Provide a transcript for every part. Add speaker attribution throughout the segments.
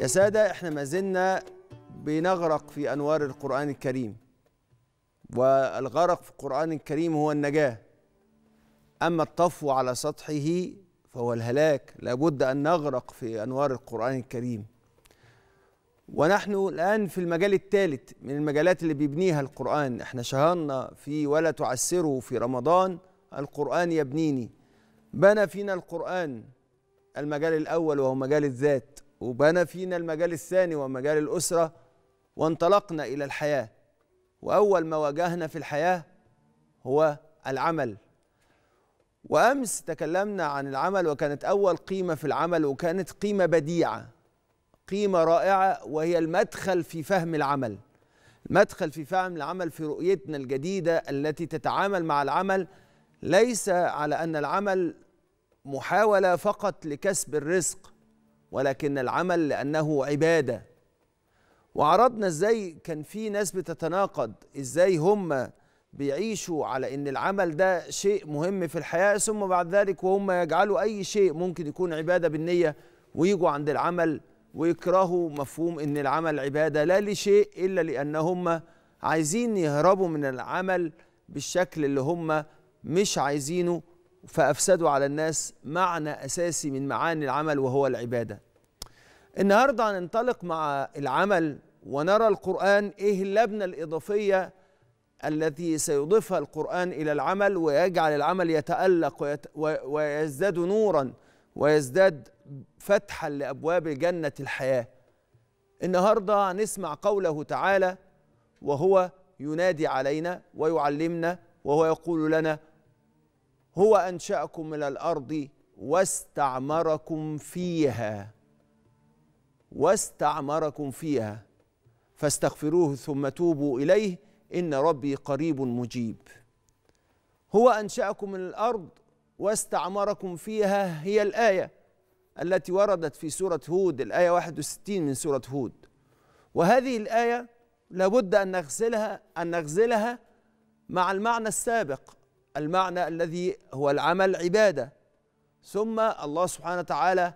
Speaker 1: يا سادة احنا ما زلنا بنغرق في أنوار القرآن الكريم والغرق في القرآن الكريم هو النجاة أما الطفو على سطحه فهو الهلاك لابد أن نغرق في أنوار القرآن الكريم ونحن الآن في المجال الثالث من المجالات اللي بيبنيها القرآن احنا شهرنا في ولا تعسروا في رمضان القرآن يبنيني بنى فينا القرآن المجال الأول وهو مجال الذات وبنى فينا المجال الثاني ومجال الأسرة وانطلقنا إلى الحياة وأول ما واجهنا في الحياة هو العمل وأمس تكلمنا عن العمل وكانت أول قيمة في العمل وكانت قيمة بديعة قيمة رائعة وهي المدخل في فهم العمل المدخل في فهم العمل في رؤيتنا الجديدة التي تتعامل مع العمل ليس على أن العمل محاولة فقط لكسب الرزق ولكن العمل لأنه عبادة وعرضنا ازاي كان في ناس بتتناقض ازاي هم بيعيشوا على ان العمل ده شيء مهم في الحياة ثم بعد ذلك وهم يجعلوا اي شيء ممكن يكون عبادة بالنية ويجوا عند العمل ويكرهوا مفهوم ان العمل عبادة لا لشيء الا لان هم عايزين يهربوا من العمل بالشكل اللي هم مش عايزينه فأفسدوا على الناس معنى أساسي من معاني العمل وهو العبادة النهاردة هننطلق مع العمل ونرى القرآن إيه اللبنة الإضافية التي سيضيفها القرآن إلى العمل ويجعل العمل يتألق ويزداد نورا ويزداد فتحا لأبواب جنة الحياة النهاردة هنسمع قوله تعالى وهو ينادي علينا ويعلمنا وهو يقول لنا هو أنشأكم من الأرض واستعمركم فيها واستعمركم فيها فاستغفروه ثم توبوا إليه إن ربي قريب مجيب هو أنشأكم من الأرض واستعمركم فيها هي الآية التي وردت في سورة هود الآية 61 من سورة هود وهذه الآية لابد أن نغزلها أن نغزلها مع المعنى السابق المعنى الذي هو العمل عباده ثم الله سبحانه وتعالى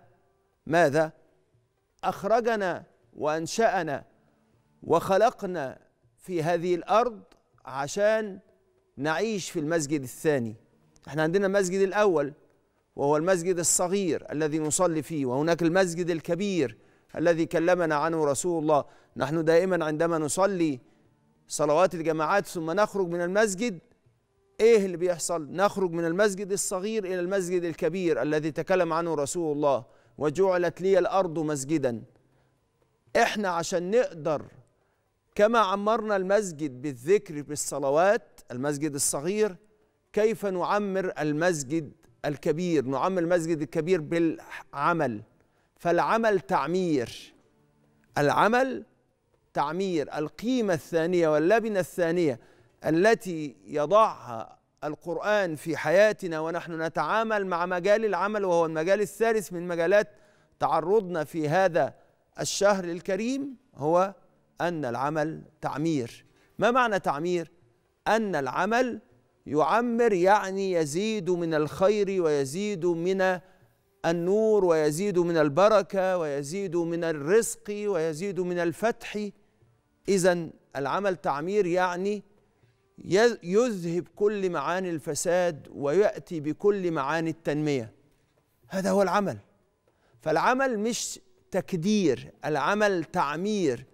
Speaker 1: ماذا اخرجنا وانشانا وخلقنا في هذه الارض عشان نعيش في المسجد الثاني احنا عندنا المسجد الاول وهو المسجد الصغير الذي نصلي فيه وهناك المسجد الكبير الذي كلمنا عنه رسول الله نحن دائما عندما نصلي صلوات الجماعات ثم نخرج من المسجد ايه اللي بيحصل نخرج من المسجد الصغير الى المسجد الكبير الذي تكلم عنه رسول الله وجعلت لي الارض مسجدا احنا عشان نقدر كما عمرنا المسجد بالذكر بالصلوات المسجد الصغير كيف نعمر المسجد الكبير نعمر المسجد الكبير بالعمل فالعمل تعمير العمل تعمير القيمة الثانية واللبنة الثانية التي يضعها القرآن في حياتنا ونحن نتعامل مع مجال العمل وهو المجال الثالث من مجالات تعرضنا في هذا الشهر الكريم هو أن العمل تعمير ما معنى تعمير؟ أن العمل يعمر يعني يزيد من الخير ويزيد من النور ويزيد من البركة ويزيد من الرزق ويزيد من الفتح إذا العمل تعمير يعني يذهب كل معاني الفساد وياتي بكل معاني التنميه هذا هو العمل فالعمل مش تكدير العمل تعمير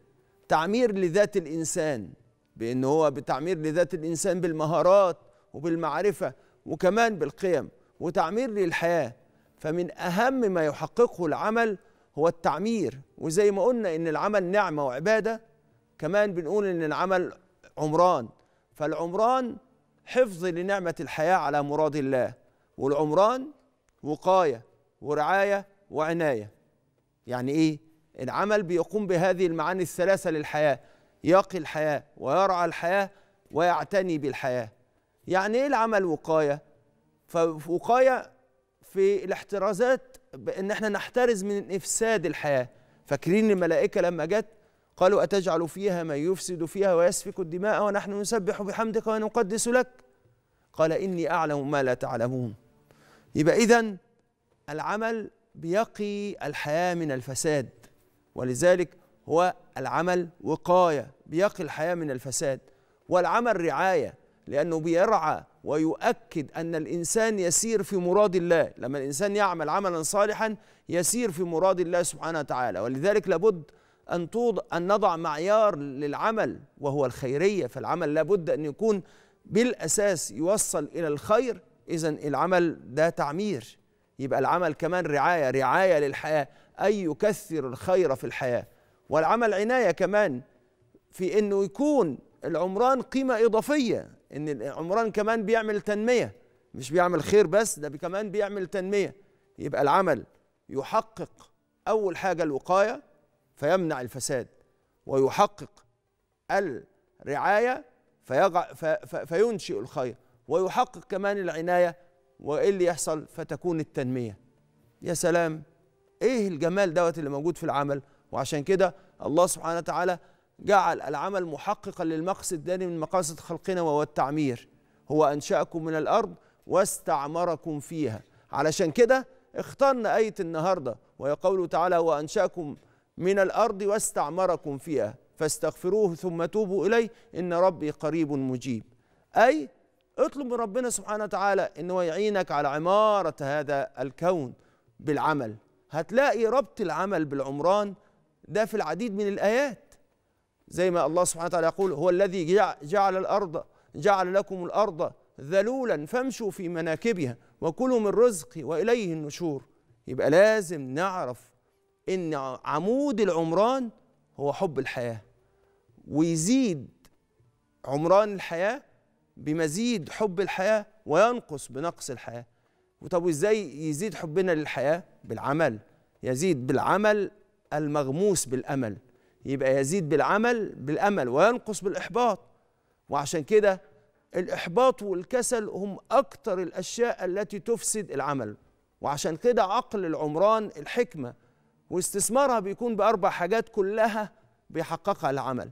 Speaker 1: تعمير لذات الانسان بان هو بتعمير لذات الانسان بالمهارات وبالمعرفه وكمان بالقيم وتعمير للحياه فمن اهم ما يحققه العمل هو التعمير وزي ما قلنا ان العمل نعمه وعباده كمان بنقول ان العمل عمران فالعمران حفظ لنعمة الحياة على مراد الله والعمران وقاية ورعاية وعناية يعني إيه؟ العمل بيقوم بهذه المعاني الثلاثة للحياة يقي الحياة ويرعى الحياة ويعتني بالحياة يعني إيه العمل وقاية؟ فوقاية في الاحترازات بإن إحنا نحترز من إفساد الحياة فاكرين الملائكة لما جت قالوا أتجعل فيها من يفسد فيها ويسفك الدماء ونحن نسبح بحمدك ونقدس لك قال إني أعلم ما لا تعلمون يبقى إذا العمل بيقي الحياة من الفساد ولذلك هو العمل وقاية بيقي الحياة من الفساد والعمل رعاية لأنه بيرعى ويؤكد أن الإنسان يسير في مراد الله لما الإنسان يعمل عملا صالحا يسير في مراد الله سبحانه وتعالى ولذلك لابد أن, توض... أن نضع معيار للعمل وهو الخيرية فالعمل لابد أن يكون بالأساس يوصل إلى الخير إذا العمل ده تعمير يبقى العمل كمان رعاية رعاية للحياة أي يكثر الخير في الحياة والعمل عناية كمان في أنه يكون العمران قيمة إضافية أن العمران كمان بيعمل تنمية مش بيعمل خير بس ده كمان بيعمل تنمية يبقى العمل يحقق أول حاجة الوقاية فيمنع الفساد ويحقق الرعاية فيغ... فينشئ الخير ويحقق كمان العناية وإيه اللي يحصل فتكون التنمية يا سلام إيه الجمال دوت اللي موجود في العمل وعشان كده الله سبحانه وتعالى جعل العمل محققا للمقصد الثاني من مقاصد خلقنا وهو التعمير هو أنشأكم من الأرض واستعمركم فيها علشان كده اخترنا آية النهاردة وهي قوله تعالى وأنشأكم من الأرض واستعمركم فيها فاستغفروه ثم توبوا إليه إن ربي قريب مجيب أي اطلب من ربنا سبحانه وتعالى أنه يعينك على عمارة هذا الكون بالعمل هتلاقي ربط العمل بالعمران ده في العديد من الآيات زي ما الله سبحانه وتعالى يقول هو الذي جعل الأرض جعل لكم الأرض ذلولا فامشوا في مناكبها وكلوا من رزقي وإليه النشور يبقى لازم نعرف ان عمود العمران هو حب الحياه ويزيد عمران الحياه بمزيد حب الحياه وينقص بنقص الحياه وطب وازاي يزيد حبنا للحياه بالعمل يزيد بالعمل المغموس بالامل يبقى يزيد بالعمل بالامل وينقص بالاحباط وعشان كده الاحباط والكسل هم اكثر الاشياء التي تفسد العمل وعشان كده عقل العمران الحكمه واستثمارها بيكون بأربع حاجات كلها بيحققها العمل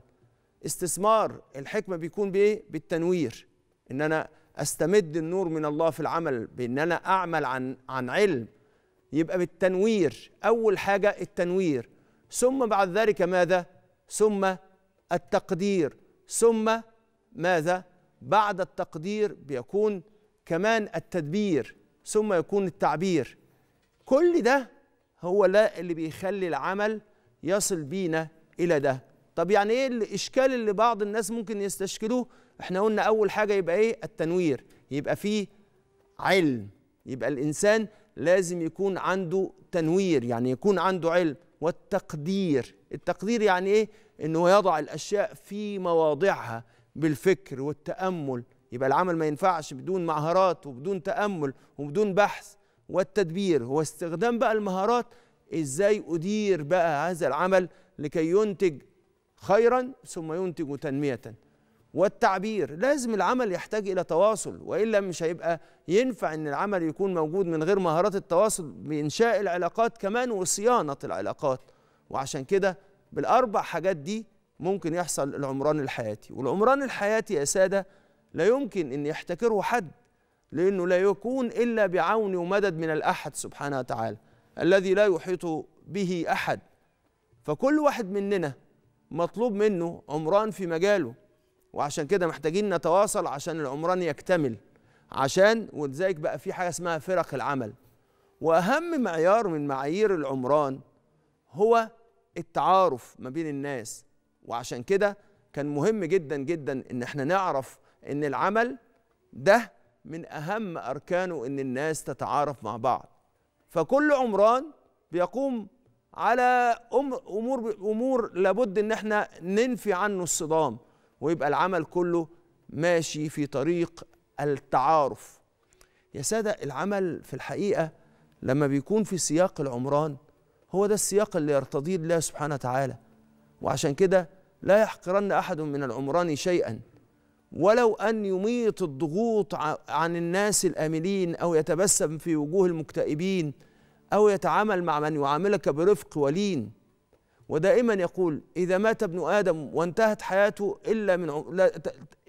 Speaker 1: استثمار الحكمة بيكون بإيه؟ بالتنوير إن أنا أستمد النور من الله في العمل بإن أنا أعمل عن عن علم يبقى بالتنوير أول حاجة التنوير ثم بعد ذلك ماذا؟ ثم التقدير ثم ماذا؟ بعد التقدير بيكون كمان التدبير ثم يكون التعبير كل ده هو لا اللي بيخلي العمل يصل بينا الى ده طب يعني ايه الاشكال اللي بعض الناس ممكن يستشكلوه احنا قلنا اول حاجه يبقى ايه التنوير يبقى فيه علم يبقى الانسان لازم يكون عنده تنوير يعني يكون عنده علم والتقدير التقدير يعني ايه انه يضع الاشياء في مواضعها بالفكر والتامل يبقى العمل ما ينفعش بدون مهارات وبدون تامل وبدون بحث والتدبير هو استخدام بقى المهارات ازاي ادير بقى هذا العمل لكي ينتج خيرا ثم ينتج تنميه والتعبير لازم العمل يحتاج الى تواصل والا مش هيبقى ينفع ان العمل يكون موجود من غير مهارات التواصل بانشاء العلاقات كمان وصيانه العلاقات وعشان كده بالاربع حاجات دي ممكن يحصل العمران الحياتي والعمران الحياتي يا ساده لا يمكن ان يحتكره حد لأنه لا يكون إلا بعون ومدد من الأحد سبحانه وتعالى الذي لا يحيط به أحد فكل واحد مننا مطلوب منه عمران في مجاله وعشان كده محتاجين نتواصل عشان العمران يكتمل عشان ولذلك بقى في حاجة اسمها فرق العمل وأهم معيار من معايير العمران هو التعارف ما بين الناس وعشان كده كان مهم جدا جدا ان احنا نعرف ان العمل ده من أهم أركانه إن الناس تتعارف مع بعض فكل عمران بيقوم على أمور أمور لابد إن إحنا ننفي عنه الصدام ويبقى العمل كله ماشي في طريق التعارف يا سادة العمل في الحقيقة لما بيكون في سياق العمران هو ده السياق اللي يرتضيه الله سبحانه وتعالى وعشان كده لا يحقرن أحد من العمران شيئا ولو أن يميط الضغوط عن الناس الآملين أو يتبسم في وجوه المكتئبين أو يتعامل مع من يعاملك برفق ولين ودائما يقول إذا مات ابن آدم وانتهت حياته إلا من عم... لا...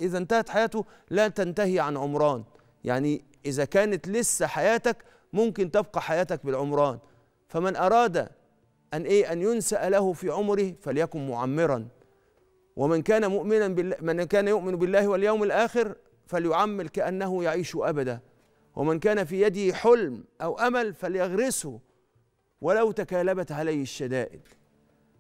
Speaker 1: إذا انتهت حياته لا تنتهي عن عمران يعني إذا كانت لسه حياتك ممكن تبقى حياتك بالعمران فمن أراد أن إيه أن ينسأ له في عمره فليكن معمرا ومن كان مؤمنا بالله من كان يؤمن بالله واليوم الآخر فليعمل كأنه يعيش أبدا ومن كان في يده حلم أو أمل فليغرسه ولو تكالبت عليه الشدائد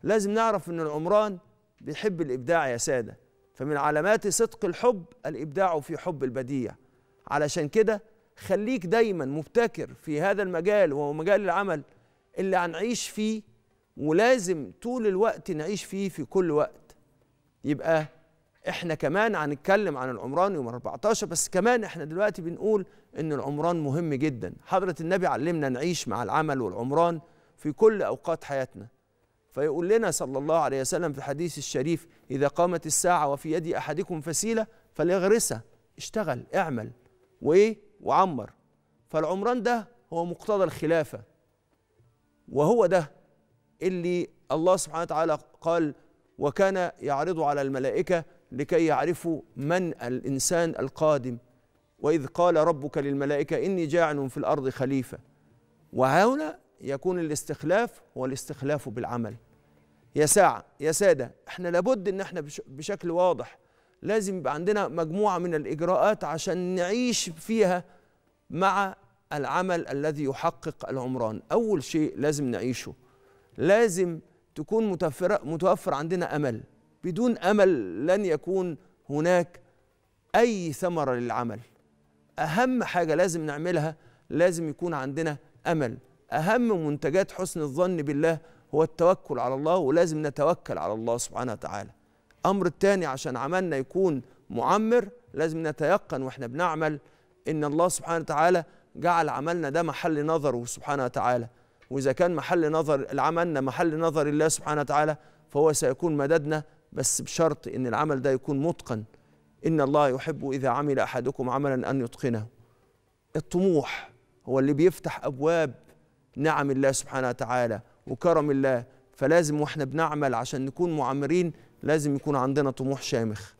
Speaker 1: لازم نعرف أن العمران بيحب الإبداع يا سادة فمن علامات صدق الحب الإبداع في حب البديع علشان كده خليك دايما مبتكر في هذا المجال وهو مجال العمل اللي هنعيش فيه ولازم طول الوقت نعيش فيه في كل وقت يبقى احنا كمان هنتكلم عن العمران يوم 14 بس كمان احنا دلوقتي بنقول ان العمران مهم جدا حضرة النبي علمنا نعيش مع العمل والعمران في كل أوقات حياتنا فيقول لنا صلى الله عليه وسلم في الحديث الشريف إذا قامت الساعة وفي يد أحدكم فسيلة فليغرسها اشتغل اعمل وإيه وعمر فالعمران ده هو مقتضى الخلافة وهو ده اللي الله سبحانه وتعالى قال وكان يعرض على الملائكة لكي يعرفوا من الإنسان القادم وإذ قال ربك للملائكة إني جاعل في الأرض خليفة وهنا يكون الاستخلاف هو الاستخلاف بالعمل يا ساعة يا سادة احنا لابد ان احنا بشكل واضح لازم يبقى عندنا مجموعة من الإجراءات عشان نعيش فيها مع العمل الذي يحقق العمران أول شيء لازم نعيشه لازم تكون متوفرة متوفر عندنا أمل بدون أمل لن يكون هناك أي ثمرة للعمل أهم حاجة لازم نعملها لازم يكون عندنا أمل أهم منتجات حسن الظن بالله هو التوكل على الله ولازم نتوكل على الله سبحانه وتعالى أمر الثاني عشان عملنا يكون معمر لازم نتيقن وإحنا بنعمل إن الله سبحانه وتعالى جعل عملنا ده محل نظره سبحانه وتعالى وإذا كان محل نظر العملنا محل نظر الله سبحانه وتعالى فهو سيكون مددنا بس بشرط أن العمل ده يكون متقن إن الله يحب إذا عمل أحدكم عملا أن يتقنه الطموح هو اللي بيفتح أبواب نعم الله سبحانه وتعالى وكرم الله فلازم واحنا بنعمل عشان نكون معمرين لازم يكون عندنا طموح شامخ